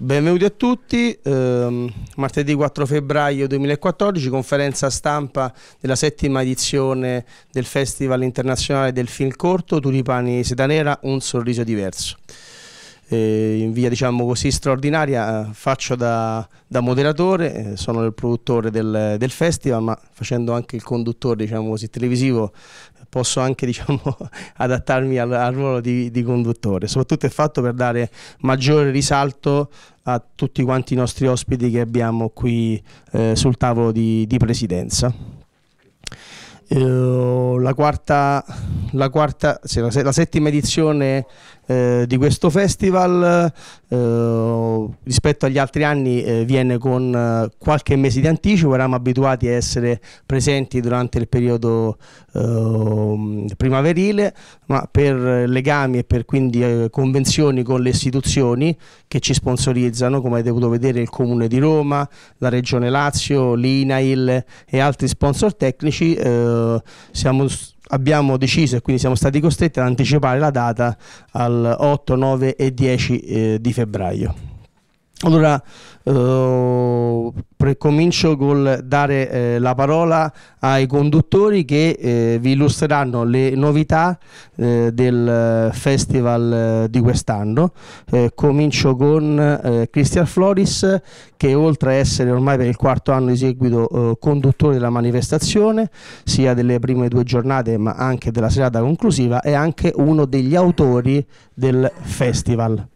Benvenuti a tutti, eh, martedì 4 febbraio 2014, conferenza stampa della settima edizione del Festival internazionale del film corto Tulipani Nera, un sorriso diverso eh, in via diciamo così straordinaria eh, faccio da, da moderatore, eh, sono il produttore del, del, festival ma facendo anche il conduttore diciamo così, televisivo posso anche diciamo, adattarmi al, al ruolo di, di, conduttore, soprattutto è fatto per dare maggiore risalto a tutti quanti i nostri ospiti che abbiamo qui eh, sul tavolo di, di presidenza. Eh, la quarta la, quarta, la, la settima edizione eh, di questo festival, eh, rispetto agli altri anni eh, viene con eh, qualche mese di anticipo, eravamo abituati a essere presenti durante il periodo eh, primaverile, ma per legami e per quindi eh, convenzioni con le istituzioni che ci sponsorizzano, come avete potuto vedere il Comune di Roma, la Regione Lazio, l'INAIL e altri sponsor tecnici, siamo abbiamo deciso e quindi siamo stati costretti ad anticipare la data al 8, 9 e 10 eh, di febbraio. Allora, eh, precomincio col dare eh, la parola ai conduttori che eh, vi illustreranno le novità eh, del eh, festival eh, di quest'anno. comincio con Christian Floris che oltre a essere ormai per il quarto anno di seguito conduttore della manifestazione, sia delle prime due giornate ma anche della serata conclusiva, è anche uno degli autori del festival.